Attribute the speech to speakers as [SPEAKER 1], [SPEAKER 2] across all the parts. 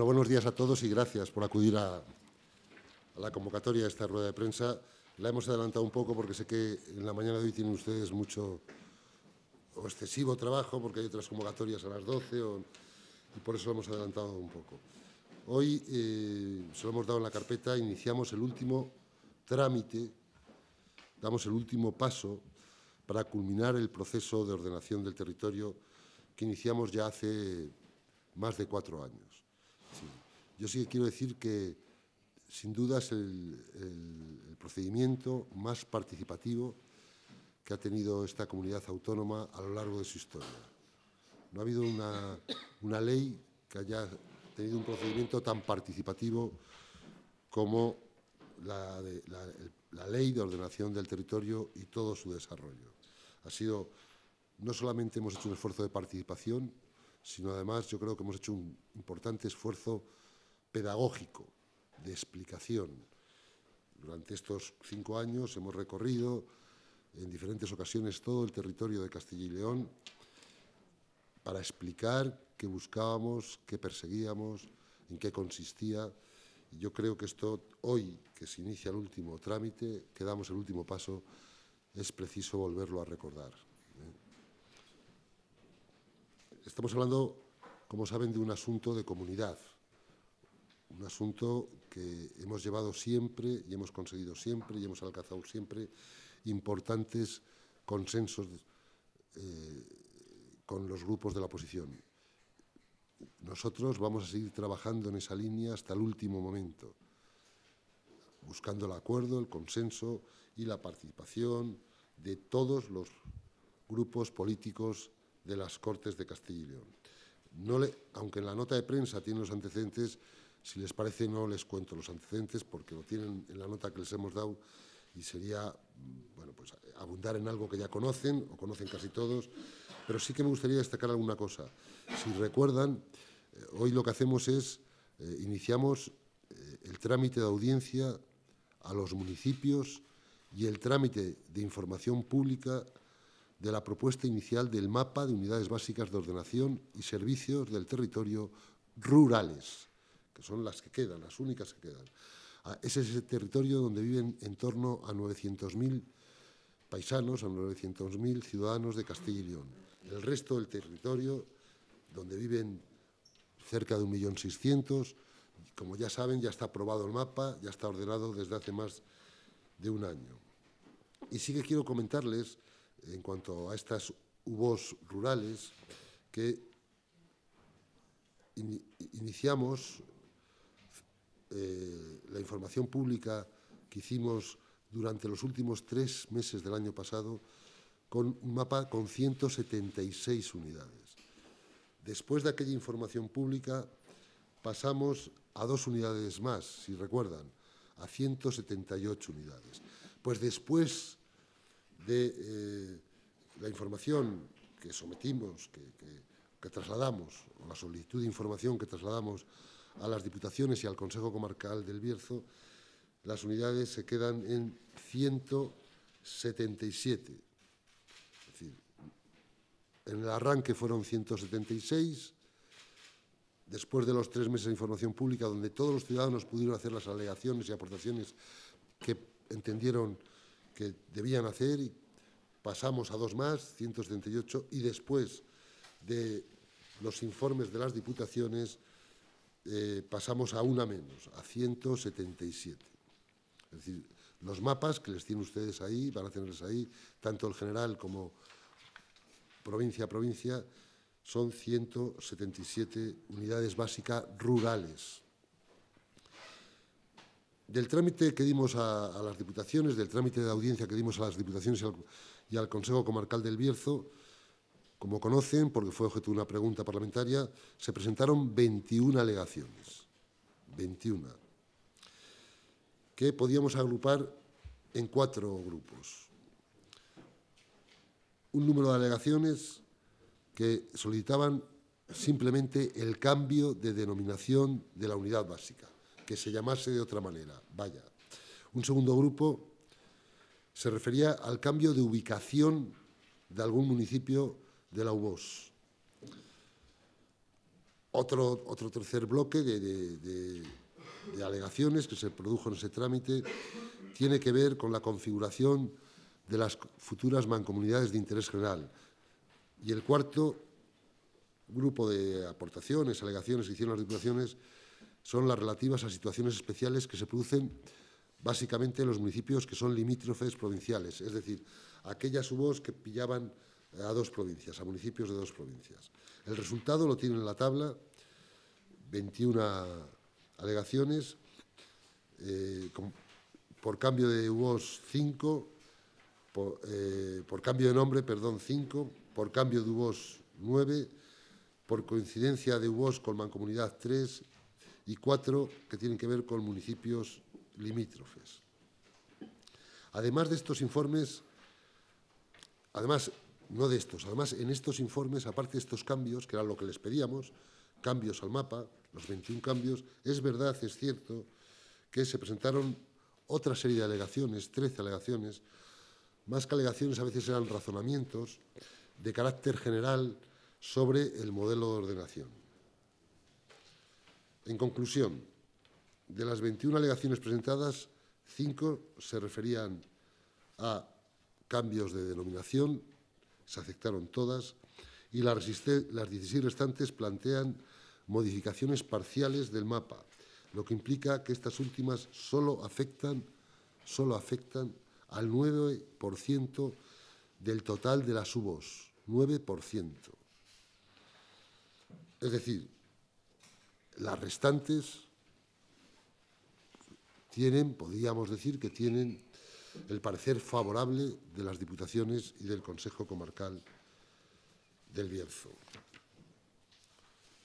[SPEAKER 1] buenos días a todos y gracias por acudir a, la convocatoria de esta rueda de prensa. La hemos adelantado un poco porque sé que en la mañana de hoy tienen ustedes mucho o excesivo trabajo porque hay otras convocatorias a las 12 y por eso la hemos adelantado un poco. Hoy eh, se lo hemos dado en la carpeta, iniciamos el último trámite, damos el último paso para culminar el proceso de ordenación del territorio que iniciamos ya hace más de cuatro años. Yo sí que quiero decir que, sin duda, es el, procedimiento más participativo que ha tenido esta comunidad autónoma a lo largo de su historia. No ha habido una, ley que haya tenido un procedimiento tan participativo como la, ley de ordenación del territorio y todo su desarrollo. Ha sido, no solamente hemos hecho un esfuerzo de participación, sino además yo creo que hemos hecho un importante esfuerzo pedagógico, de explicación. Durante estos cinco años hemos recorrido en diferentes ocasiones todo el territorio de Castilla y León para explicar qué buscábamos, qué perseguíamos, en qué consistía. Yo creo que esto, hoy que se inicia el último trámite, que damos el último paso, es preciso volverlo a recordar. ¿eh? Estamos hablando, como saben, de un asunto de comunidad, un asunto que hemos llevado siempre y hemos conseguido siempre y hemos alcanzado siempre importantes consensos eh, con los grupos de la oposición. Nosotros vamos a seguir trabajando en esa línea hasta el último momento, buscando el acuerdo, el consenso y la participación de todos los grupos políticos de las Cortes de Castilla y León. aunque en la nota de prensa tiene los antecedentes, si les parece, no les cuento los antecedentes porque lo tienen en la nota que les hemos dado y sería, mm, bueno, pues abundar en algo que ya conocen o conocen casi todos, pero sí que me gustaría destacar alguna cosa. Si recuerdan, eh, hoy lo que hacemos es, eh, iniciamos eh, el trámite de audiencia a los municipios y el trámite de información pública de la propuesta inicial del mapa de unidades básicas de ordenación y servicios del territorio rurales son las que quedan, las únicas que quedan. Ah, ese es el territorio donde viven en torno a 900.000 paisanos, a 900.000 ciudadanos de Castilla y León. El resto del territorio, donde viven cerca de 1.600.000, como ya saben, ya está aprobado el mapa, ya está ordenado desde hace más de un año. Y sí que quiero comentarles, en cuanto a estas UBOs rurales, que iniciamos eh, la información pública que hicimos durante los últimos tres meses del año pasado con un mapa con 176 unidades. Después de aquella información pública pasamos a dos unidades más, si recuerdan, a 178 unidades. Pues después de eh, la información que sometimos, que, que trasladamos, o la solicitud de información que trasladamos a las diputaciones y al Consejo Comarcal del Bierzo, las unidades se quedan en 177. Es decir, en el arranque fueron 176, después de los tres meses de información pública, donde todos los ciudadanos pudieron hacer las alegaciones y aportaciones que entendieron que debían hacer, y pasamos a dos más, 178, y después de los informes de las diputaciones, eh, pasamos a una menos, a 177. Es decir, los mapas que les tienen ustedes ahí, van a tenerles ahí, tanto el general como provincia a provincia, son 177 unidades básicas rurales. Del trámite que dimos a, las diputaciones, del trámite de audiencia que dimos a las diputaciones y al, y al Consejo Comarcal del Bierzo, como conocen, porque fue objeto de una pregunta parlamentaria, se presentaron 21 alegaciones, 21, que podíamos agrupar en cuatro grupos. Un número de alegaciones que solicitaban simplemente el cambio de denominación de la unidad básica, que se llamase de otra manera, vaya. Un segundo grupo se refería al cambio de ubicación de algún municipio de la UBOS. Otro, otro tercer bloque de, alegaciones que se produjo en ese trámite tiene que ver con la configuración de las futuras mancomunidades de interés general. Y el cuarto grupo de aportaciones, alegaciones que hicieron las son las relativas a situaciones especiales que se producen básicamente en los municipios que son limítrofes provinciales, es decir, aquellas UBOs que pillaban a dos provincias, a municipios de dos provincias. El resultado lo tiene en la tabla, 21 alegaciones, eh, por cambio de UOS 5, eh, por, cambio de nombre, perdón, 5, por cambio de UOS 9, por coincidencia de UOS con Mancomunidad 3 y 4 que tienen que ver con municipios limítrofes. Además de estos informes, además no de estos. Además, en estos informes, aparte de estos cambios, que era lo que les pedíamos, cambios al mapa, los 21 cambios, es verdad, es cierto, que se presentaron otra serie de alegaciones, 13 alegaciones, más que alegaciones a veces eran razonamientos de carácter general sobre el modelo de ordenación. En conclusión, de las 21 alegaciones presentadas, 5 se referían a cambios de denominación se aceptaron todas, y las, las 16 restantes plantean modificaciones parciales del mapa, lo que implica que estas últimas solo afectan, solo afectan al 9% del total de las UBOs, 9%. Es decir, las restantes tienen, podríamos decir que tienen el parecer favorable de las Diputaciones y del Consejo Comarcal del Bierzo.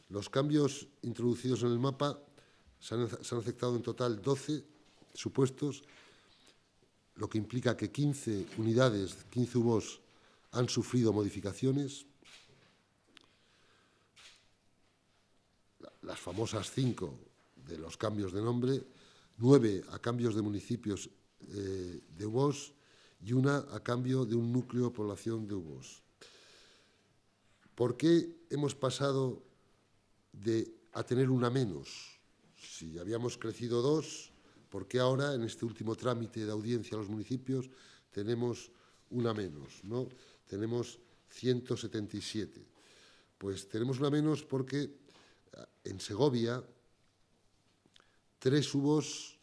[SPEAKER 1] Los cambios introducidos en el mapa se han, aceptado en total 12 supuestos, lo que implica que 15 unidades, 15 UBOs, han sufrido modificaciones. Las famosas cinco de los cambios de nombre, nueve a cambios de municipios eh, de Ubos y una a cambio de un núcleo de población de Ubos. ¿Por qué hemos pasado de, a tener una menos? Si habíamos crecido dos, ¿por qué ahora, en este último trámite de audiencia a los municipios, tenemos una menos? ¿no? Tenemos 177. Pues tenemos una menos porque eh, en Segovia tres ubos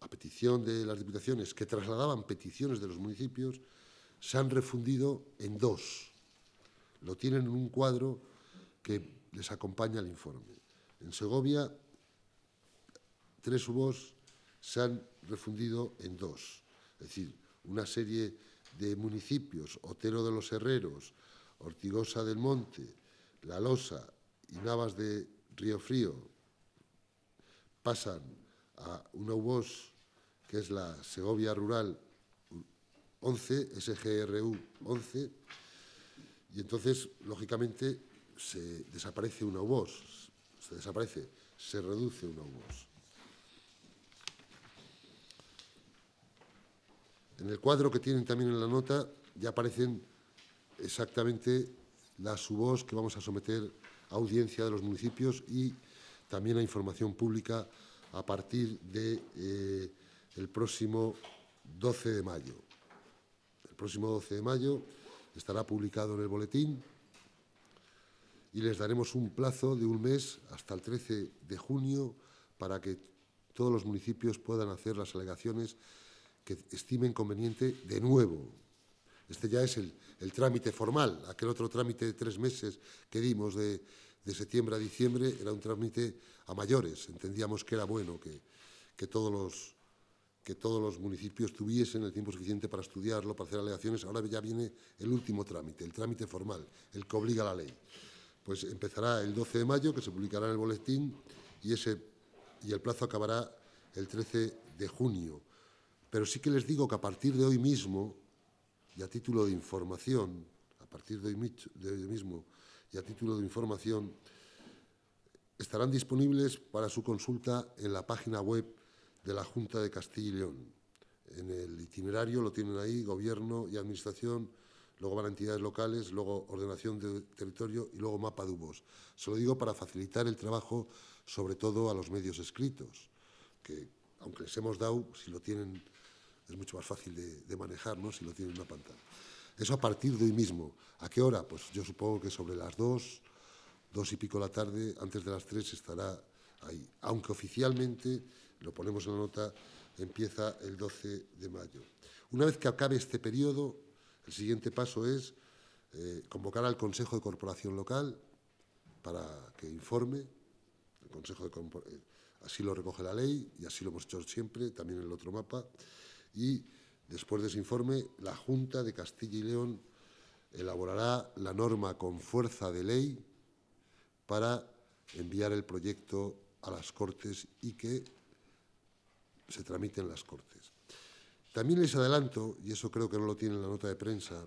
[SPEAKER 1] a petición de las diputaciones que trasladaban peticiones de los municipios, se han refundido en dos. Lo tienen en un cuadro que les acompaña el informe. En Segovia, tres UBOs se han refundido en dos. Es decir, una serie de municipios, Otero de los Herreros, Ortigosa del Monte, La Losa y Navas de Río Frío, pasan a una UBOS que es la Segovia Rural 11, SGRU 11, y entonces, lógicamente, se desaparece una UBOS, se desaparece, se reduce una UBOS. En el cuadro que tienen también en la nota ya aparecen exactamente las UBOS que vamos a someter a audiencia de los municipios y también a información pública a partir de eh, el próximo 12 de mayo. El próximo 12 de mayo estará publicado en el boletín y les daremos un plazo de un mes hasta el 13 de junio para que todos los municipios puedan hacer las alegaciones que estimen conveniente de nuevo. Este ya es el, trámite formal. Aquel otro trámite de tres meses que dimos de, de, septiembre a diciembre era un trámite a mayores. Entendíamos que era bueno que, que todos los que todos los municipios tuviesen el tiempo suficiente para estudiarlo, para hacer alegaciones. Ahora ya viene el último trámite, el trámite formal, el que obliga a la ley. Pues empezará el 12 de mayo, que se publicará en el boletín, y, ese, y el plazo acabará el 13 de junio. Pero sí que les digo que a partir de hoy mismo, y a título de información, a partir de de hoy mismo, y a título de información, estarán disponibles para su consulta en la página web de la Junta de Castilla y León. En el itinerario lo tienen ahí Gobierno y Administración, luego van entidades locales, luego ordenación de territorio y luego mapa de UBOS. Se lo digo para facilitar el trabajo, sobre todo a los medios escritos, que aunque les hemos dado, si lo tienen, es mucho más fácil de, de manejar, si lo tienen en una pantalla. Eso a partir de hoy mismo. ¿A qué hora? Pues yo supongo que sobre las dos, dos y pico de la tarde, antes de las tres estará ahí. Aunque oficialmente lo ponemos en la nota, empieza el 12 de mayo. Una vez que acabe este periodo, el siguiente paso es eh, convocar al Consejo de Corporación Local para que informe. El Consejo de eh, así lo recoge la ley y así lo hemos hecho siempre, también en el otro mapa. Y después de ese informe, la Junta de Castilla y León elaborará la norma con fuerza de ley para enviar el proyecto a las Cortes y que se tramite las Cortes. También les adelanto, y eso creo que no lo tiene en la nota de prensa,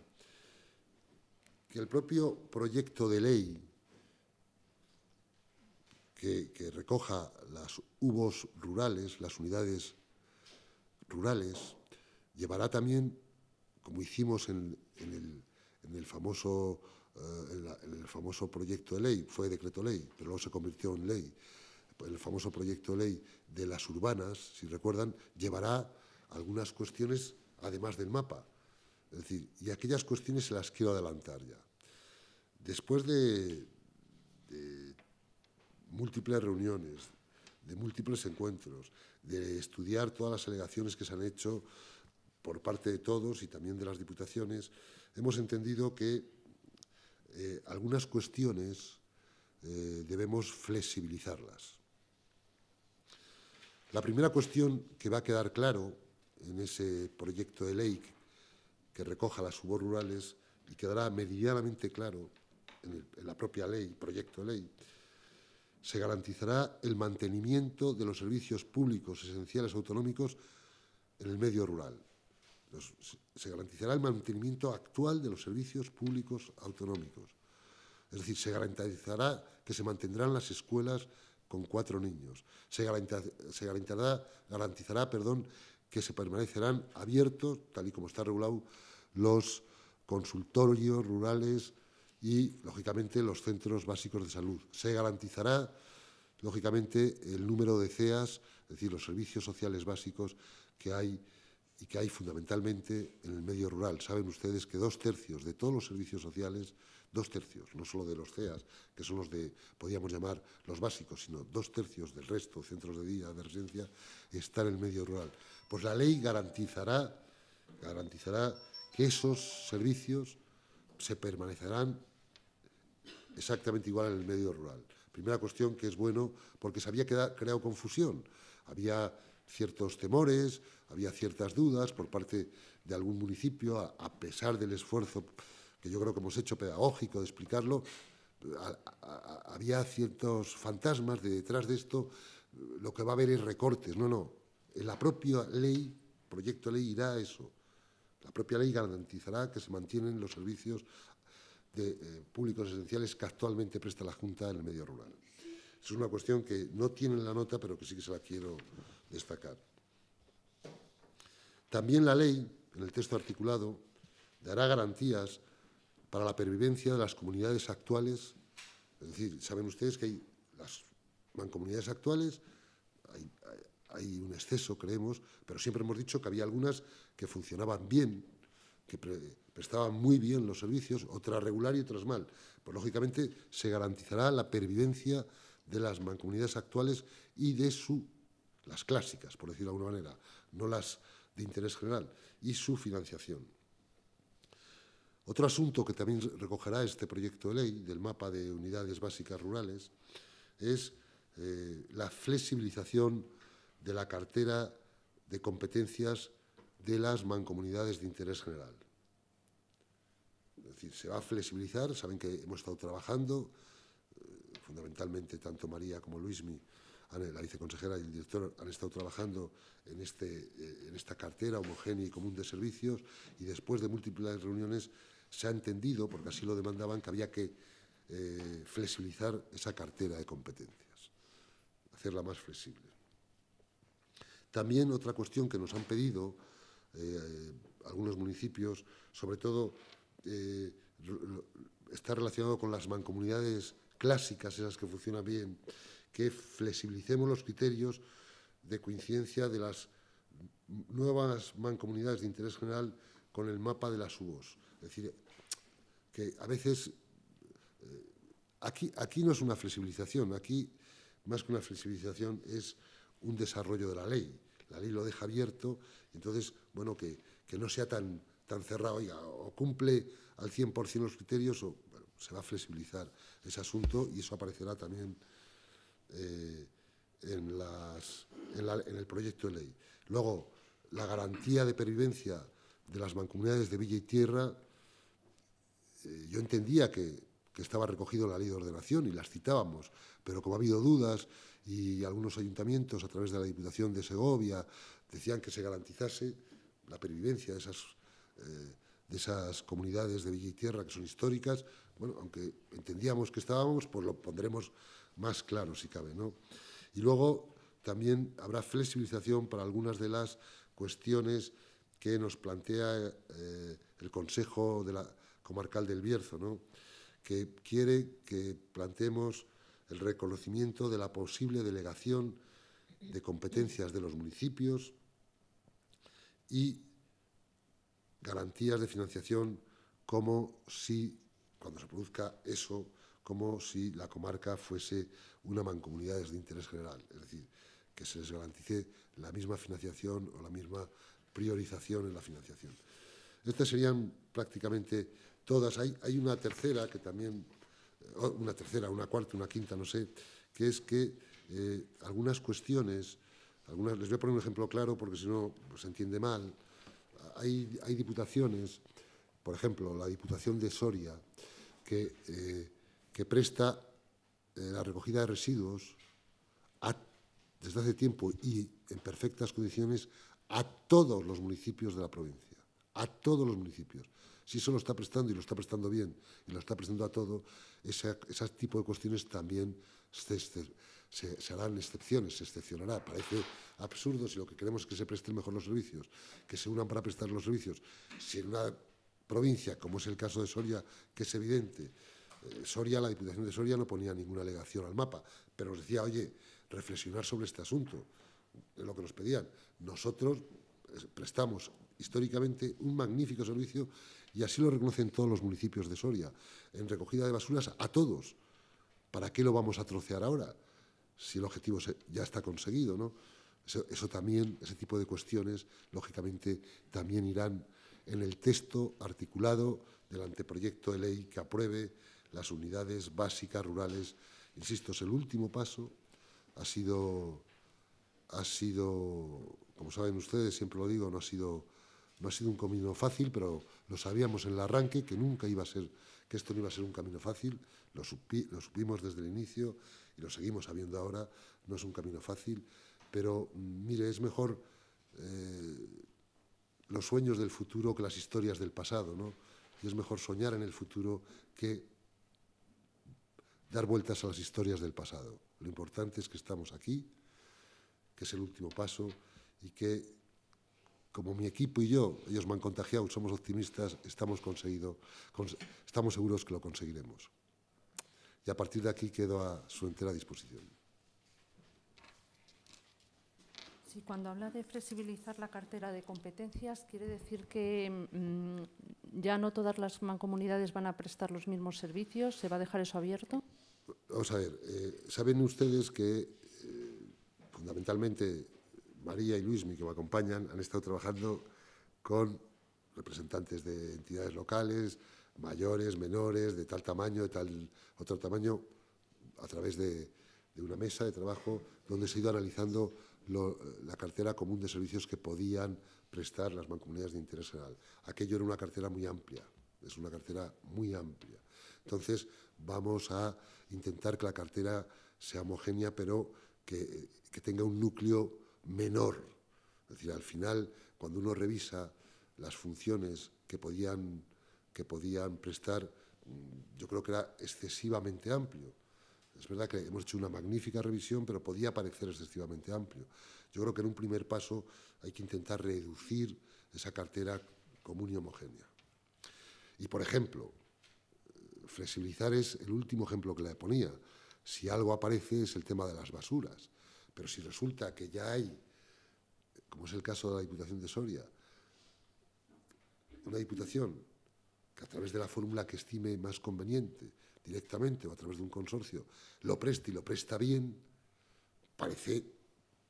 [SPEAKER 1] que el propio proyecto de ley que, recoja las UBOs rurales, las unidades rurales, llevará también, como hicimos en, el, famoso, eh, en el famoso proyecto de ley, fue decreto ley, pero luego se convirtió en ley, el famoso proyecto de ley de las urbanas, si recuerdan, llevará algunas cuestiones además del mapa. Es decir, y aquellas cuestiones se las quiero adelantar ya. Después de, múltiples reuniones, de múltiples encuentros, de estudiar todas las alegaciones que se han hecho por parte de todos y también de las diputaciones, hemos entendido que eh, algunas cuestiones eh, debemos flexibilizarlas. La primera cuestión que va a quedar claro en ese proyecto de ley que recoja las suborurales y quedará medianamente claro en, la propia ley, proyecto de ley, se garantizará el mantenimiento de los servicios públicos esenciales autonómicos en el medio rural. se garantizará el mantenimiento actual de los servicios públicos autonómicos. Es decir, se garantizará que se mantendrán las escuelas con cuatro niños. Se, garantizará, que se permanecerán abiertos, tal y como está regulado, los consultorios rurales y, lógicamente, los centros básicos de salud. Se garantizará, lógicamente, el número de CEAS, es decir, los servicios sociales básicos que hay y que hay fundamentalmente en el medio rural. Saben ustedes que dos tercios de todos los servicios sociales dos tercios, no solo de los CEAS, que son los de, podríamos llamar, los básicos, sino dos tercios del resto, centros de día, de residencia, están en el medio rural. Pues la ley garantizará, garantizará que esos servicios se permanecerán exactamente igual en el medio rural. Primera cuestión que es bueno porque se había creado confusión. Había ciertos temores, había ciertas dudas por parte de algún municipio, a pesar del esfuerzo que yo creo que hemos hecho pedagógico de explicarlo, había ciertos fantasmas de detrás de esto, lo que va a haber es recortes. No, no. la propia ley, proyecto de ley, irá a eso. La propia ley garantizará que se mantienen los servicios de, eh, públicos esenciales que actualmente presta la Junta en el medio rural. Es una cuestión que no tiene en la nota, pero que sí que se la quiero destacar. También la ley, en el texto articulado, dará garantías para la pervivencia de las comunidades actuales. Es decir, saben ustedes que hay las mancomunidades actuales, hay, un exceso, creemos, pero siempre hemos dicho que había algunas que funcionaban bien, que prestaban muy bien los servicios, otras regular y otras mal. Pero pues, lógicamente se garantizará la pervivencia de las mancomunidades actuales y de su, las clásicas, por decirlo de alguna manera, no las de interés general, y su financiación. Otro asunto que también recogerá este proyecto de ley del mapa de unidades básicas rurales es eh, la flexibilización de la cartera de competencias de las mancomunidades de interés general. Es decir, se va a flexibilizar, saben que hemos estado trabajando, eh, fundamentalmente tanto María como Luismi, la viceconsejera y el director han estado trabajando en, este, eh, en esta cartera homogénea y común de servicios y después de múltiples reuniones se ha entendido, porque así lo demandaban, que había que eh, flexibilizar esa cartera de competencias, hacerla más flexible. También otra cuestión que nos han pedido eh, algunos municipios, sobre todo eh, está relacionado con las mancomunidades clásicas, esas que funcionan bien, que flexibilicemos los criterios de coincidencia de las nuevas mancomunidades de interés general con el mapa de las UOS. Es decir, que a veces eh, aquí, aquí no es una flexibilización, aquí más que una flexibilización es un desarrollo de la ley. La ley lo deja abierto, entonces, bueno, que, no sea tan, tan cerrado, o cumple al 100% los criterios o se va a flexibilizar ese asunto y eso aparecerá también eh, en, las, en el proyecto de ley. Luego, la garantía de pervivencia de las mancomunidades de Villa y Tierra eh, yo entendía que, estaba recogido la ley de ordenación y las citábamos, pero como ha habido dudas y algunos ayuntamientos a través de la Diputación de Segovia decían que se garantizase la pervivencia de esas, eh, de esas comunidades de Villa y Tierra que son históricas, bueno, aunque entendíamos que estábamos, pues lo pondremos más claro si cabe, ¿no? Y luego también habrá flexibilización para algunas de las cuestiones que nos plantea eh, el Consejo de la, comarcal del Bierzo, ¿no? que quiere que planteemos el reconocimiento de la posible delegación de competencias de los municipios y garantías de financiación como si, cuando se produzca eso, como si la comarca fuese una mancomunidad de interés general, es decir, que se les garantice la misma financiación o la misma priorización en la financiación. Estas serían prácticamente todas. Hay, una tercera que también, eh, una tercera, una cuarta, una quinta, no sé, que es que eh, algunas cuestiones, algunas, les voy a poner un ejemplo claro porque si no pues, se entiende mal. Hay, diputaciones, por ejemplo, la Diputación de Soria, que, eh, presta la recogida de residuos desde hace tiempo y en perfectas condiciones a todos los municipios de la provincia, a todos los municipios si eso lo está prestando y lo está prestando bien y lo está prestando a todo, ese, tipo de cuestiones también se, harán excepciones, se excepcionará. Parece absurdo si lo que queremos es que se presten mejor los servicios, que se unan para prestar los servicios. Si en una provincia, como es el caso de Soria, que es evidente, eh, Soria, la Diputación de Soria no ponía ninguna alegación al mapa, pero nos decía, oye, reflexionar sobre este asunto, es lo que nos pedían. Nosotros eh, prestamos históricamente un magnífico servicio y así lo reconocen todos los municipios de Soria, en recogida de basuras a todos. ¿Para qué lo vamos a trocear ahora? Si el objetivo ya está conseguido, ¿no? Eso, eso, también, ese tipo de cuestiones, lógicamente, también irán en el texto articulado del anteproyecto de ley que apruebe las unidades básicas rurales. Insisto, es el último paso. Ha sido, ha sido, como saben ustedes, siempre lo digo, no ha sido no ha sido un camino fácil, pero lo sabíamos en el arranque, que nunca iba a ser, que esto no iba a ser un camino fácil, lo, lo supimos desde el inicio y lo seguimos sabiendo ahora, no es un camino fácil, pero mm, mire, es mejor eh, los sueños del futuro que las historias del pasado, ¿no? Y es mejor soñar en el futuro que dar vueltas a las historias del pasado. Lo importante es que estamos aquí, que es el último paso y que como mi equipo y yo, ellos me han contagiado, somos optimistas, estamos, conseguido, estamos seguros que lo conseguiremos. Y a partir de aquí quedo a su entera disposición.
[SPEAKER 2] Sí, cuando habla de flexibilizar la cartera de competencias, quiere decir que mm, ya no todas las mancomunidades van a prestar los mismos servicios, ¿se va a dejar eso abierto?
[SPEAKER 1] Vamos a ver, eh, saben ustedes que eh, fundamentalmente María y Luis, que me acompañan, han estado trabajando con representantes de entidades locales, mayores, menores, de tal tamaño, de tal otro tamaño, a través de, una mesa de trabajo donde se ha ido analizando la cartera común de servicios que podían prestar las mancomunidades de interés general. Aquello era una cartera muy amplia, es una cartera muy amplia. Entonces, vamos a intentar que la cartera sea homogénea, pero que, que tenga un núcleo menor. Es decir, al final, cuando uno revisa las funciones que podían, que podían prestar, mm, yo creo que era excesivamente amplio. Es verdad que hemos hecho una magnífica revisión, pero podía parecer excesivamente amplio. Yo creo que en un primer paso hay que intentar reducir esa cartera común y homogénea. Y, por ejemplo, flexibilizar es el último ejemplo que le ponía. Si algo aparece es el tema de las basuras. Pero si resulta que ya hay, como es el caso de la Diputación de Soria, una Diputación que a través de la fórmula que estime más conveniente, directamente o a través de un consorcio, lo preste y lo presta bien, parece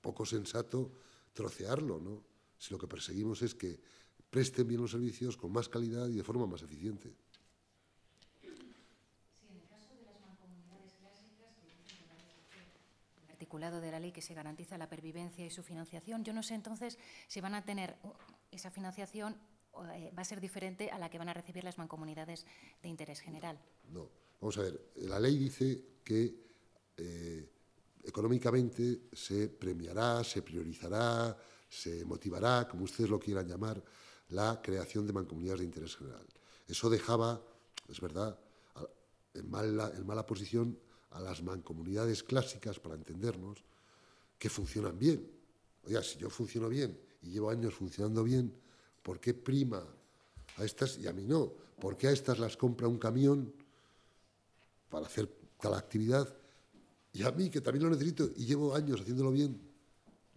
[SPEAKER 1] poco sensato trocearlo, ¿no? Si lo que perseguimos es que presten bien los servicios con más calidad y de forma más eficiente.
[SPEAKER 2] de la ley que se garantiza la pervivencia y su financiación. Yo no sé entonces si van a tener uh, esa financiación eh, va a ser diferente a la que van a recibir las mancomunidades de interés general.
[SPEAKER 1] No, vamos a ver, la ley dice que eh, económicamente se premiará, se priorizará, se motivará, como ustedes lo quieran llamar, la creación de mancomunidades de interés general. Eso dejaba, es verdad, en mala, en mala posición a las mancomunidades clásicas, para entendernos, que funcionan bien. O sea, si yo funciono bien y llevo años funcionando bien, ¿por qué prima a estas y a mí no? ¿Por qué a estas las compra un camión para hacer tal actividad y a mí, que también lo necesito y llevo años haciéndolo bien,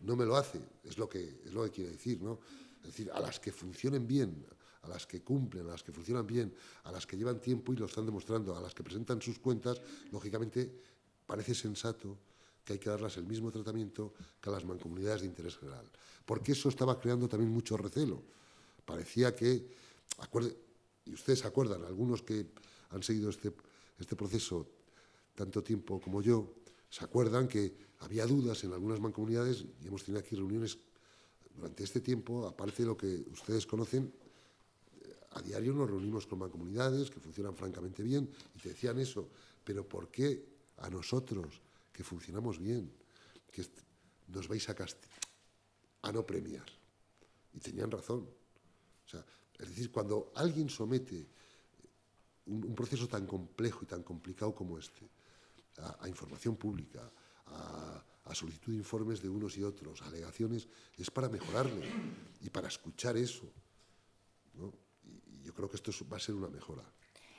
[SPEAKER 1] no me lo hace? Es lo que, es lo que quiero decir, ¿no? Es decir, a las que funcionen bien, a las que cumplen, a las que funcionan bien, a las que llevan tiempo y lo están demostrando, a las que presentan sus cuentas, lógicamente parece sensato que hay que darlas el mismo tratamiento que a las mancomunidades de interés general. Porque eso estaba creando también mucho recelo. Parecía que, y ustedes se acuerdan, algunos que han seguido este, este proceso tanto tiempo como yo, se acuerdan que había dudas en algunas mancomunidades y hemos tenido aquí reuniones durante este tiempo, aparte de lo que ustedes conocen, a diario nos reunimos con mancomunidades que funcionan francamente bien y te decían eso, pero ¿por qué a nosotros que funcionamos bien, que nos vais a, castigar, a no premiar? Y tenían razón. es decir, cuando alguien somete eh, un, proceso tan complejo y tan complicado como este a, información pública, a, solicitud de informes de unos y otros, a alegaciones, es para mejorarle y para escuchar eso. ¿no? creo que esto va a ser una mejora.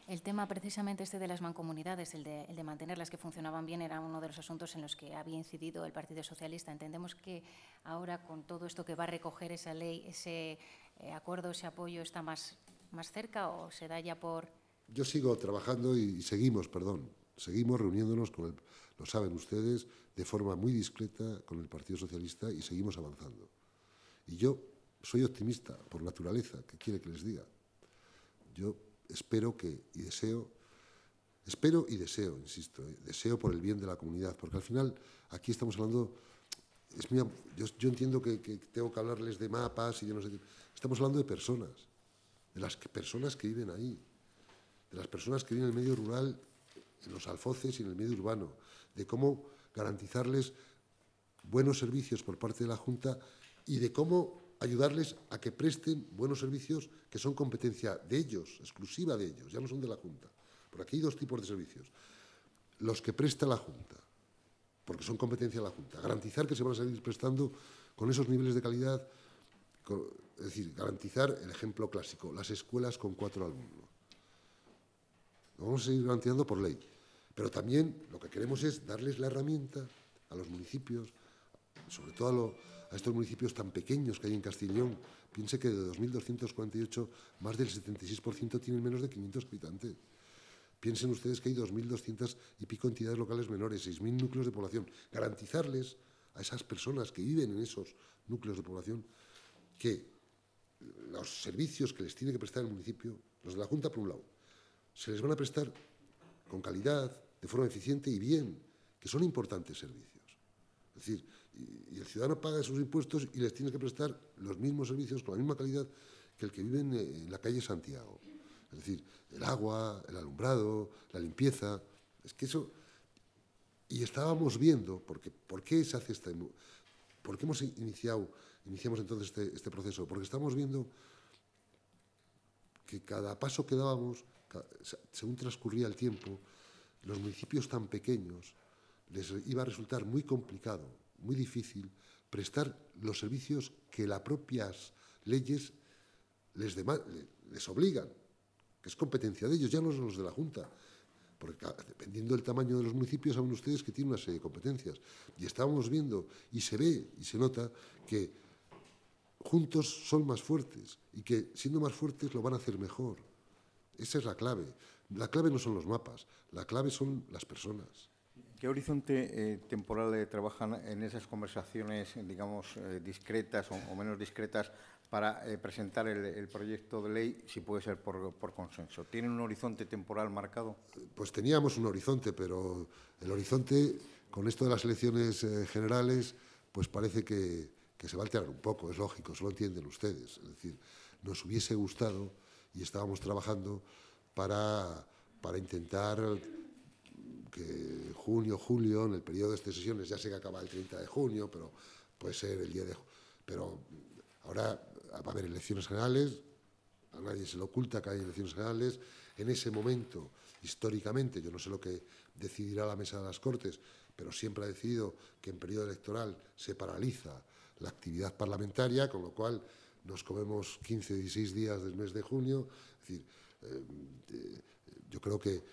[SPEAKER 2] El tema precisamente este de las mancomunidades, el de, el mantener las que funcionaban bien, era uno de los asuntos en los que había incidido el Partido Socialista. Entendemos que ahora, con todo esto que va a recoger esa ley, ese eh, acuerdo, ese apoyo, está más, más cerca o se da ya por...
[SPEAKER 1] Yo sigo trabajando y, seguimos, perdón, seguimos reuniéndonos, con lo saben ustedes, de forma muy discreta con el Partido Socialista y seguimos avanzando. Y yo soy optimista por naturaleza, que quiere que les diga? Yo espero que y deseo, espero y deseo, insisto, eh, deseo por el bien de la comunidad, porque al final aquí estamos hablando, es yo, yo, entiendo que, tengo que hablarles de mapas y yo no sé estamos hablando de personas, de las personas que viven ahí, de las personas que viven en el medio rural, en los alfoces y en el medio urbano, de cómo garantizarles buenos servicios por parte de la Junta y de cómo ayudarles a que presten buenos servicios que son competencia de ellos, exclusiva de ellos, ya no son de la Junta. Por aquí hay dos tipos de servicios. Los que presta la Junta, porque son competencia de la Junta. Garantizar que se van a seguir prestando con esos niveles de calidad, es decir, garantizar el ejemplo clásico, las escuelas con cuatro alumnos. Lo vamos a seguir garantizando por ley. Pero también lo que queremos es darles la herramienta a los municipios, sobre todo a los a estos municipios tan pequeños que hay en Castellón. Piense que de 2.248, más del 76% tienen menos de 500 habitantes. Piensen ustedes que hay 2.200 y pico entidades locales menores, 6.000 núcleos de población. Garantizarles a esas personas que viven en esos núcleos de población que los servicios que les tiene que prestar el municipio, los de la Junta por un lado, se les van a prestar con calidad, de forma eficiente y bien, que son importantes servicios. Es decir, y, el ciudadano paga sus impuestos y les tiene que prestar los mismos servicios con la misma calidad que el que vive eh, en, la calle Santiago. Es decir, el agua, el alumbrado, la limpieza. Es que eso. Y estábamos viendo, porque, ¿por qué se hace esta. ¿Por qué hemos iniciado, iniciamos entonces este, este proceso? Porque estábamos viendo que cada paso que dábamos, según transcurría el tiempo, los municipios tan pequeños les iba a resultar muy complicado, muy difícil, prestar los servicios que las propias leyes les, obligan, que es competencia de ellos, ya no son los de la Junta. Porque dependiendo del tamaño de los municipios, saben ustedes que tienen una serie de competencias. Y estábamos viendo, y se ve y se nota, que juntos son más fuertes y que siendo más fuertes lo van a hacer mejor. Esa es la clave. La clave no son los mapas, la clave son las personas.
[SPEAKER 2] ¿Qué horizonte eh, temporal trabajan en esas conversaciones, digamos, eh, discretas o, menos discretas para eh, presentar el, proyecto de ley, si puede ser por, consenso? ¿Tienen un horizonte temporal marcado?
[SPEAKER 1] Pues teníamos un horizonte, pero el horizonte, con esto de las elecciones generales, pues parece que, se va a alterar un poco, es lógico, eso lo entienden ustedes. Es decir, nos hubiese gustado y estábamos trabajando para, para intentar junio, julio, en el periodo de estas sesiones ya sé que acaba el 30 de junio, pero puede ser el día de... Pero ahora va a haber elecciones generales, a nadie se le oculta que hay elecciones generales. En ese momento, históricamente, yo no sé lo que decidirá la Mesa de las Cortes, pero siempre ha decidido que en periodo electoral se paraliza la actividad parlamentaria, con lo cual nos comemos 15, 16 días del mes de junio. Es decir, eh, eh, yo creo que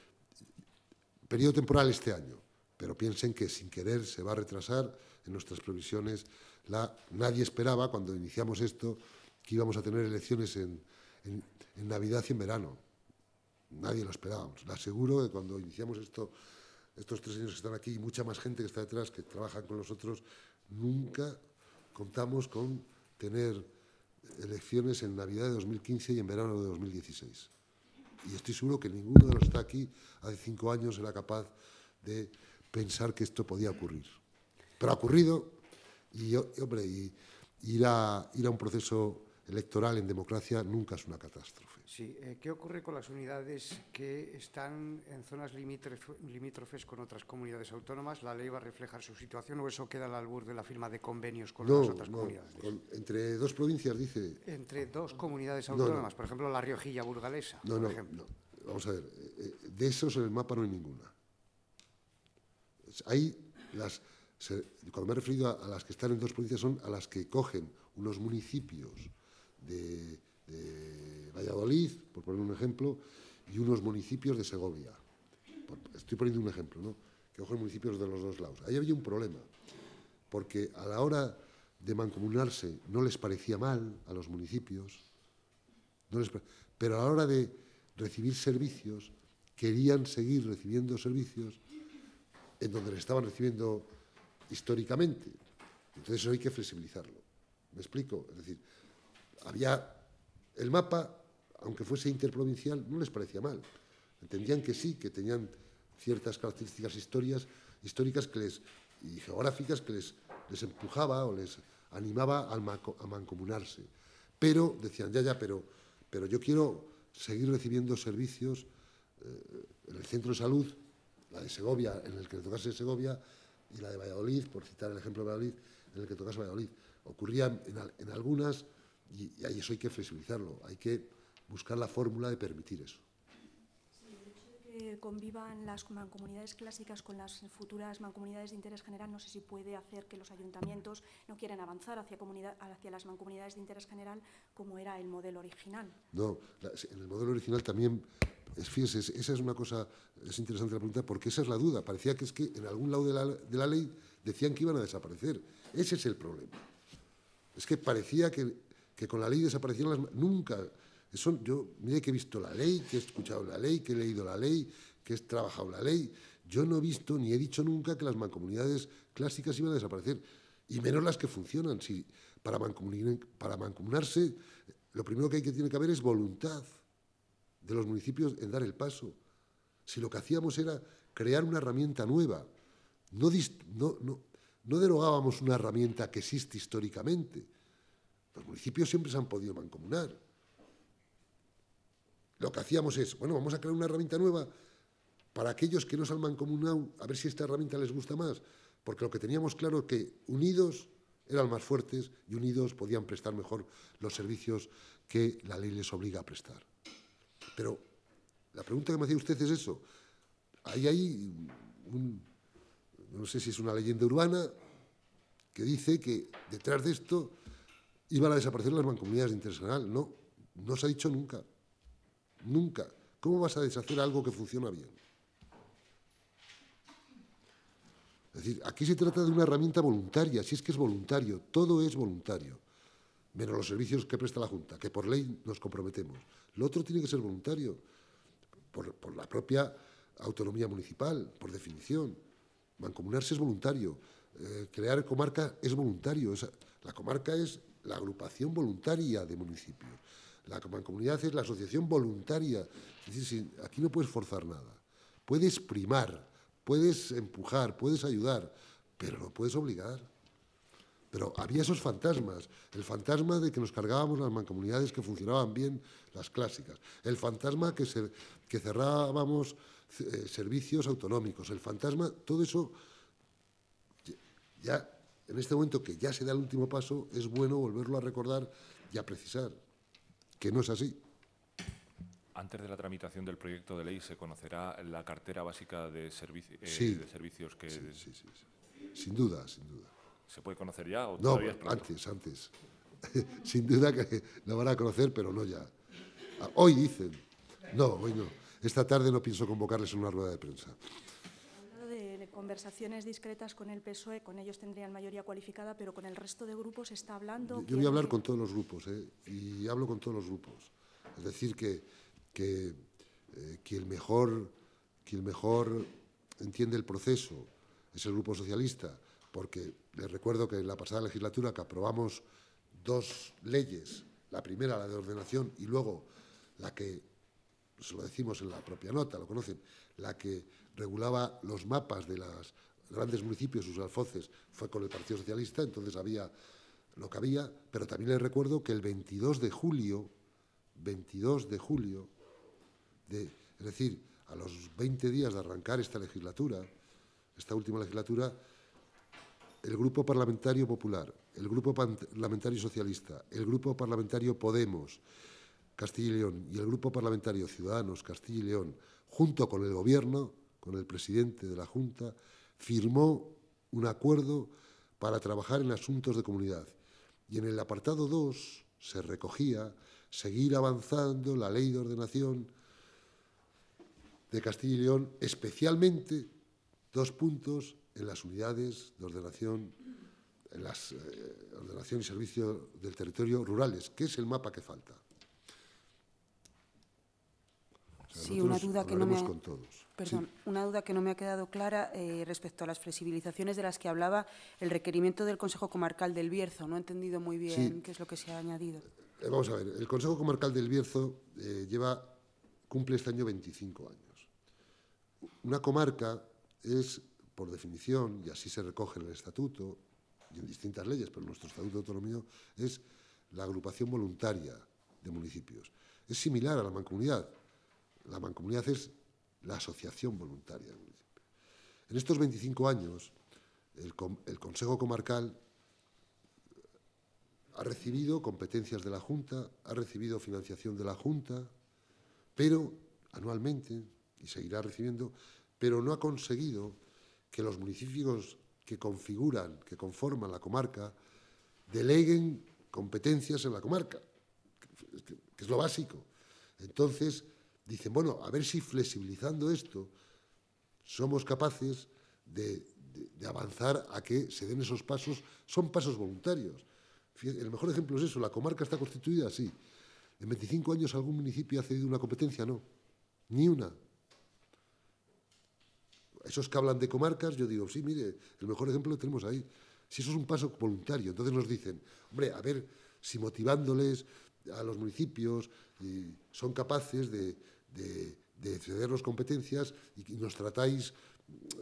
[SPEAKER 1] periodo temporal este año, pero piensen que sin querer se va a retrasar en nuestras previsiones. La, nadie esperaba cuando iniciamos esto que íbamos a tener elecciones en, en, Navidad y en verano. Nadie lo esperábamos. Les aseguro que cuando iniciamos esto, estos tres años que están aquí y mucha más gente que está detrás, que trabajan con nosotros, nunca contamos con tener elecciones en Navidad de 2015 y en verano de 2016. Y estoy seguro que ninguno de los que está aquí hace cinco años era capaz de pensar que esto podía ocurrir. Pero ha ocurrido y, hombre, ir a un proceso electoral en democracia nunca es una catástrofe.
[SPEAKER 2] Sí, eh, ¿qué ocurre con las unidades que están en zonas limítrofes con otras comunidades autónomas? ¿La ley va a reflejar su situación o eso queda al albur de la firma de convenios con las otras comunidades?
[SPEAKER 1] No. entre dos provincias, dice.
[SPEAKER 2] Entre dos comunidades autónomas, por ejemplo, la Riojilla burgalesa. por ejemplo.
[SPEAKER 1] no, Vamos a ver, eh, eh, de esos en el mapa no hay ninguna. Hay las. Cuando me he referido a las que están en dos provincias son a las que cogen unos municipios de, Valladolid, por poner un ejemplo, y unos municipios de Segovia. estoy poniendo un ejemplo, ¿no? Que ojo, municipios de los dos lados. Ahí había un problema, porque a la hora de mancomunarse no les parecía mal a los municipios, pero a la hora de recibir servicios, querían seguir recibiendo servicios en donde les estaban recibiendo históricamente. Entonces eso hay que flexibilizarlo. ¿Me explico? Es decir, había el mapa, aunque fuese interprovincial, no les parecía mal. Entendían que sí, que tenían ciertas características historias, históricas y geográficas que les, empujaba o les animaba a, mancomunarse. Pero, decían, ya, ya, pero, pero yo quiero seguir recibiendo servicios eh, en el centro de salud, la de Segovia, en el que le tocase Segovia, y la de Valladolid, por citar el ejemplo de Valladolid, en el que tocase Valladolid. Ocurría en algunas y, y eso hay que flexibilizarlo, hay que buscar la fórmula de permitir eso
[SPEAKER 2] convivan las mancomunidades clásicas con las futuras mancomunidades de interés general, no sé si puede hacer que los ayuntamientos no quieran avanzar hacia, comunidad, hacia las mancomunidades de interés general como era el modelo original.
[SPEAKER 1] No, en el modelo original también, fíjense, esa es una cosa, es interesante la pregunta, porque esa es la duda. Parecía que es que en algún lado de la, de la ley decían que iban a desaparecer. Ese es el problema. Es que parecía que que con la ley desaparecieron las... Nunca. yo, mire que he visto la ley, que he escuchado la ley, que he leído la ley, que he trabajado la ley. Yo no he visto ni he dicho nunca que las mancomunidades clásicas iban a desaparecer, y menos las que funcionan. Si para, para mancomunarse, lo primero que, hay que tiene que haber es voluntad de los municipios en dar el paso. Si lo que hacíamos era crear una herramienta nueva, no, no, no derogábamos una herramienta que existe históricamente, los municipios siempre se han podido mancomunar. Lo que hacíamos es, bueno, vamos a crear una herramienta nueva para aquellos que no se han mancomunado, a ver si esta herramienta les gusta más, porque lo que teníamos claro es que unidos eran más fuertes y unidos podían prestar mejor los servicios que la ley les obliga a prestar. Pero la pregunta que me hacía usted es eso. Hay ahí un, no sé si es una leyenda urbana, que dice que detrás de esto iban a desaparecer las mancomunidades de interés general. No, no se ha dicho nunca. Nunca. ¿Cómo vas a deshacer algo que funciona bien? Es decir, aquí se trata de una herramienta voluntaria, si es que es voluntario, todo es voluntario, menos los servicios que presta la Junta, que por ley nos comprometemos. Lo otro tiene que ser voluntario, por, la propia autonomía municipal, por definición. Mancomunarse es voluntario, eh, crear comarca es voluntario, la comarca es la agrupación voluntaria de municipios. La mancomunidad es la asociación voluntaria. decir, aquí no puedes forzar nada. Puedes primar, puedes empujar, puedes ayudar, pero no puedes obligar. Pero había esos fantasmas. El fantasma de que nos cargábamos las mancomunidades que funcionaban bien, las clásicas. El fantasma que, que cerrábamos eh, servicios autonómicos. El fantasma, todo eso ya en este momento que ya se da el último paso, es bueno volverlo a recordar y a precisar que no es así.
[SPEAKER 2] Antes de la tramitación del proyecto de ley se conocerá la cartera básica
[SPEAKER 1] de, servicios? Eh, servicios que... Sí, sí, sin duda, sin duda. ¿Se puede conocer ya o no, antes, antes. sin duda que la van a conocer, pero no ya. Ah, hoy dicen. No, hoy no. Esta tarde no pienso convocarles en una rueda de prensa
[SPEAKER 2] conversaciones discretas con el PSOE, con ellos tendrían mayoría cualificada, pero con el resto de grupos está hablando... Yo voy a hablar
[SPEAKER 1] con todos los grupos, ¿eh? y hablo con todos los grupos. Es decir, que, que, eh, que el mejor, que el mejor entiende el proceso es el Grupo Socialista, porque les recuerdo que en la pasada legislatura que aprobamos dos leyes, la primera, la de ordenación, y luego la que, se lo decimos en la propia nota, lo conocen, la que regulaba los mapas de los grandes municipios, sus alfoces, fue con el Partido Socialista, entonces había lo que había, pero también les recuerdo que el 22 de julio, 22 de julio, es decir, a los 20 días de arrancar esta legislatura, esta última legislatura, el Grupo Parlamentario Popular, el Grupo Parlamentario Socialista, el Grupo Parlamentario Podemos, Castilla y León y el Grupo Parlamentario Ciudadanos Castilla y León, junto con el Gobierno, con el presidente de la Junta, firmó un acuerdo para trabajar en asuntos de comunidad. Y en el apartado 2 se recogía seguir avanzando la ley de ordenación de Castilla y León, especialmente dos puntos en las unidades de ordenación, en las eh, ordenación y servicio del territorio rurales, que es el mapa que falta. sí, una duda, que no me ha, perdón,
[SPEAKER 2] una duda que no me ha quedado clara eh, respecto a las flexibilizaciones de las que hablaba el requerimiento del Consejo Comarcal del Bierzo. No he entendido muy bien qué es lo que se ha añadido.
[SPEAKER 1] Eh, vamos a ver, el Consejo Comarcal del Bierzo eh, lleva, cumple este año 25 años. Una comarca es, por definición, y así se recoge en el Estatuto y en distintas leyes, pero nuestro Estatuto de Autonomía es la agrupación voluntaria de municipios. Es similar a la mancomunidad, la mancomunidad es la asociación voluntaria del municipio. En estos 25 años, el, Consejo Comarcal ha recibido competencias de la Junta, ha recibido financiación de la Junta, pero anualmente, y seguirá recibiendo, pero no ha conseguido que los municipios que configuran, que conforman la comarca, deleguen competencias en la comarca, que es lo básico. Entonces, dicen, bueno, a ver si flexibilizando esto somos capaces de, avanzar a que se den esos pasos, son pasos voluntarios. El mejor ejemplo es eso, la comarca está constituida así. En 25 años algún municipio ha cedido una competencia, no, ni una. Esos que hablan de comarcas, yo digo, sí, mire, el mejor ejemplo lo tenemos ahí. Si eso es un paso voluntario, entonces nos dicen, hombre, a ver si motivándoles a los municipios son capaces de, de, ceder las competencias y nos tratáis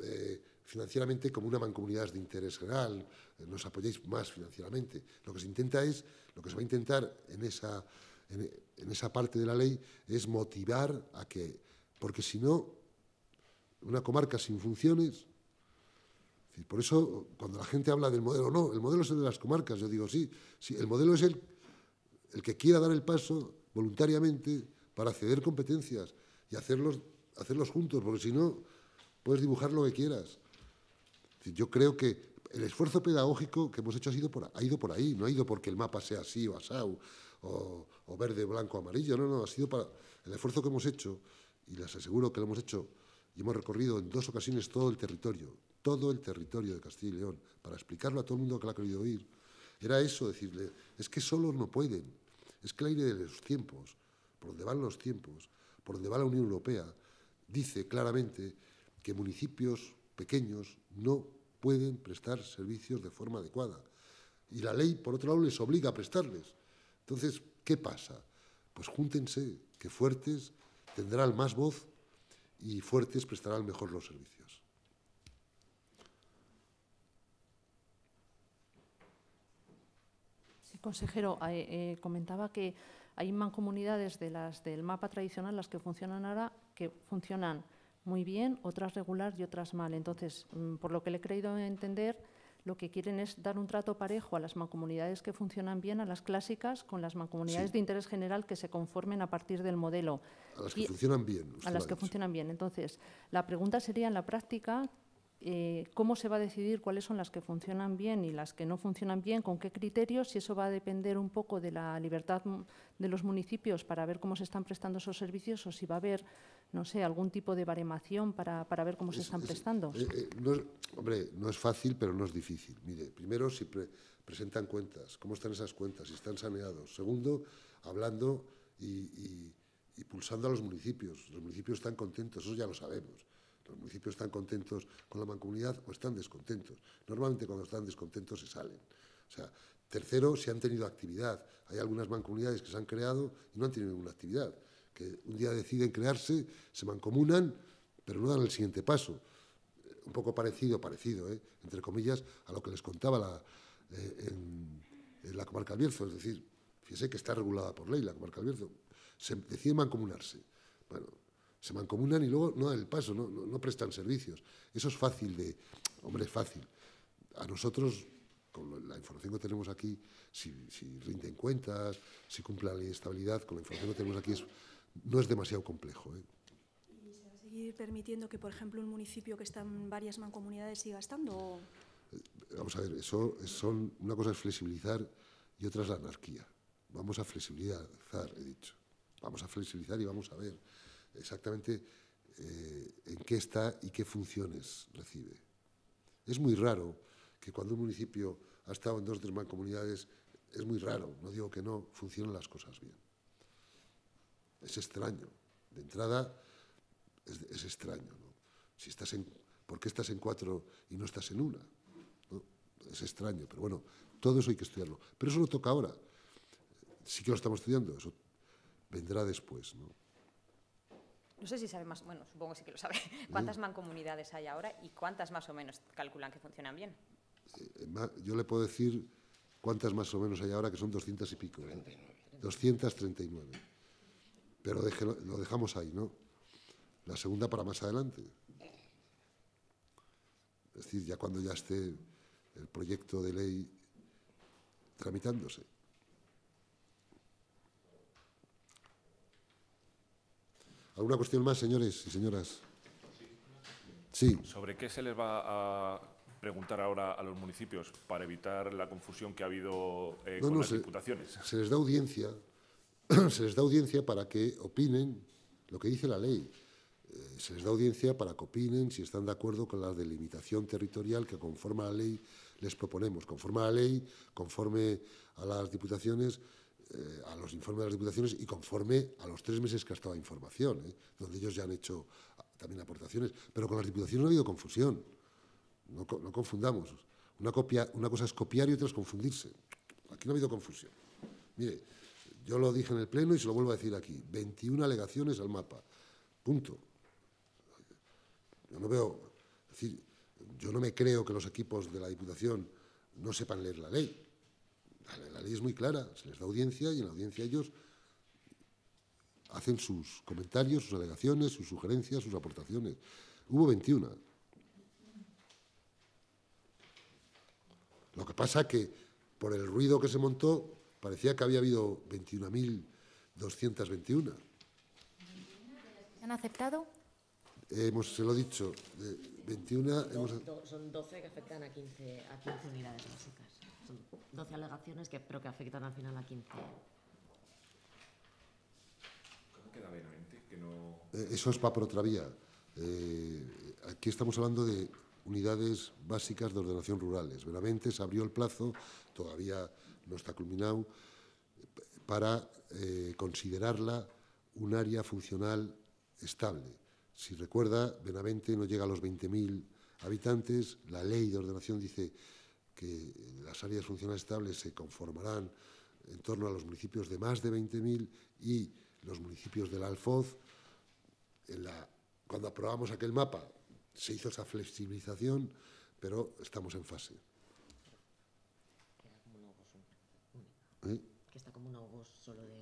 [SPEAKER 1] eh, financieramente como una mancomunidad de interés general, eh, nos apoyáis más financieramente. Lo que se intenta es, lo que se va a intentar en esa, en, esa parte de la ley es motivar a que, porque si no, una comarca sin funciones por eso, cuando la gente habla del modelo, no, el modelo es el de las comarcas. Yo digo, sí, sí el modelo es el, el que quiera dar el paso voluntariamente para ceder competencias y hacerlos, hacerlos juntos, porque si no, puedes dibujar lo que quieras. Yo creo que el esfuerzo pedagógico que hemos hecho ha, sido ha ido por ahí, no ha ido porque el mapa sea así o asau, o, verde, blanco, amarillo, no, no, ha sido para el esfuerzo que hemos hecho, y les aseguro que lo hemos hecho, y hemos recorrido en dos ocasiones todo el territorio, todo el territorio de Castilla y León, para explicarlo a todo el mundo que lo ha querido oír, era eso, decirle, es que solos no pueden, es que el aire de los tiempos, por donde van los tiempos, por donde va la Unión Europea, dice claramente que municipios pequeños no pueden prestar servicios de forma adecuada. Y la ley, por otro lado, les obliga a prestarles. Entonces, ¿qué pasa? Pues júntense, que fuertes tendrán más voz y fuertes prestarán mejor los servicios.
[SPEAKER 2] consejero, eh, eh, comentaba que hay mancomunidades de las del mapa tradicional, las que funcionan ahora, que funcionan muy bien, otras regular y otras mal. Entonces, mm, por lo que le he creído entender, lo que quieren es dar un trato parejo a las mancomunidades que funcionan bien, a las clásicas, con las mancomunidades de interés general que se conformen a partir del modelo. A las que funcionan
[SPEAKER 1] bien. A las que funcionan
[SPEAKER 2] bien. Entonces, la pregunta sería en la práctica, eh, cómo se va a decidir cuáles son las que funcionan bien y las que no funcionan bien, con qué criterios, Si eso va a depender un poco de la libertad de los municipios para ver cómo se están prestando esos servicios o si va a haber, no sé, algún tipo de baremación para, ver cómo se están prestando. Eh,
[SPEAKER 1] eh, hombre, no es fácil, pero no es difícil. Mire, primero, si presentan cuentas, cómo están esas cuentas, si están saneados. Segundo, hablando y pulsando a los municipios. Los municipios están contentos, eso ya lo sabemos los municipios están contentos con la mancomunidad o están descontentos. Normalmente cuando están descontentos se salen. O sea, tercero, si han tenido actividad. Hay algunas mancomunidades que se han creado y no han tenido ninguna actividad. Que un día deciden crearse, se mancomunan, pero no dan el siguiente paso. Eh, un poco parecido, parecido, ¿eh? entre comillas, a lo que les contaba la, eh, en, la comarca Bierzo. Es decir, fíjese que está regulada por ley la comarca Bierzo. Se decide mancomunarse. Bueno, se mancomunan y luego no dan el paso, no, no, prestan servicios. Eso es fácil de, hombre, es fácil. A nosotros, con la información que tenemos aquí, si, rinden cuentas, si cumplen la ley de estabilidad, con la información que tenemos aquí es, no es demasiado complejo. ¿eh?
[SPEAKER 2] ¿Y se va a seguir permitiendo que, por ejemplo, un municipio que está en varias mancomunidades siga estando?
[SPEAKER 1] Eh, vamos a ver, eso son, una cosa es flexibilizar y otra es la anarquía. Vamos a flexibilizar, he dicho. Vamos a flexibilizar y vamos a ver exactamente eh, en qué está y qué funciones recibe. Es muy raro que cuando un municipio ha estado en dos o tres mancomunidades, es muy raro, no digo que no, funcionen las cosas bien. Es extraño. De entrada, es, extraño. ¿Por qué estás en cuatro y no estás en una? Es extraño, pero bueno, todo eso hay que estudiarlo. Pero eso no toca ahora. Sí que lo estamos estudiando, eso vendrá después
[SPEAKER 2] no sé si sabe más, bueno, supongo que sí que lo sabe, cuántas mancomunidades hay ahora y cuántas más o menos calculan que funcionan bien.
[SPEAKER 1] Eh, yo le puedo decir cuántas más o menos hay ahora, que son 200 y pico. ¿eh? treinta 239. Pero lo dejamos ahí, ¿no? La segunda para más adelante. Es decir, ya cuando ya esté el proyecto de ley tramitándose. ¿Alguna cuestión más, señores y señoras? Sí.
[SPEAKER 2] ¿Sobre qué se les va a preguntar ahora a los municipios para evitar la confusión que ha habido eh, con las diputaciones?
[SPEAKER 1] Se les da audiencia, se les da audiencia para que opinen lo que dice la ley. Eh, se les da audiencia para que opinen si están de acuerdo con la delimitación territorial que conforme a la ley les proponemos. Conforme a la ley, conforme a las diputaciones, eh, a los informes de las diputaciones y conforme a los tres meses que ha estado información, ¿eh? donde ellos ya han hecho ah, también aportaciones. Pero con las diputaciones no ha habido confusión. No, confundamos. Una, copia, una cosa es copiar y otra es confundirse. Aquí no ha habido confusión. Mire, yo lo dije en el Pleno y se lo vuelvo a decir aquí. 21 alegaciones al mapa. Punto. Yo no veo... Es decir, yo no me creo que los equipos de la Diputación no sepan leer la ley la ley es muy clara, se les da audiencia y en la audiencia ellos hacen sus comentarios, sus alegaciones, sus sugerencias, sus aportaciones. Hubo 21. Lo que pasa que por el ruido que se montó parecía que había habido 21.221.
[SPEAKER 2] ¿Han aceptado?
[SPEAKER 1] hemos, se lo he dicho, 21...
[SPEAKER 2] son 12 que afectan a 15, a 15 unidades básicas. 12 alegaciones, que, creo que afectan al final a 15. ¿Cómo queda
[SPEAKER 1] eh, eso es para otra vía. Eh, aquí estamos hablando de unidades básicas de ordenación rurales. Benavente se abrió el plazo, todavía no está culminado, para eh, considerarla un área funcional estable. Si recuerda, Benavente no llega a los 20.000 habitantes, la ley de ordenación dice que las áreas funcionales estables se conformarán en torno a los municipios de más de 20.000 y los municipios del Alfoz. cuando aprobamos aquel mapa se hizo esa flexibilización, pero estamos en fase.
[SPEAKER 2] como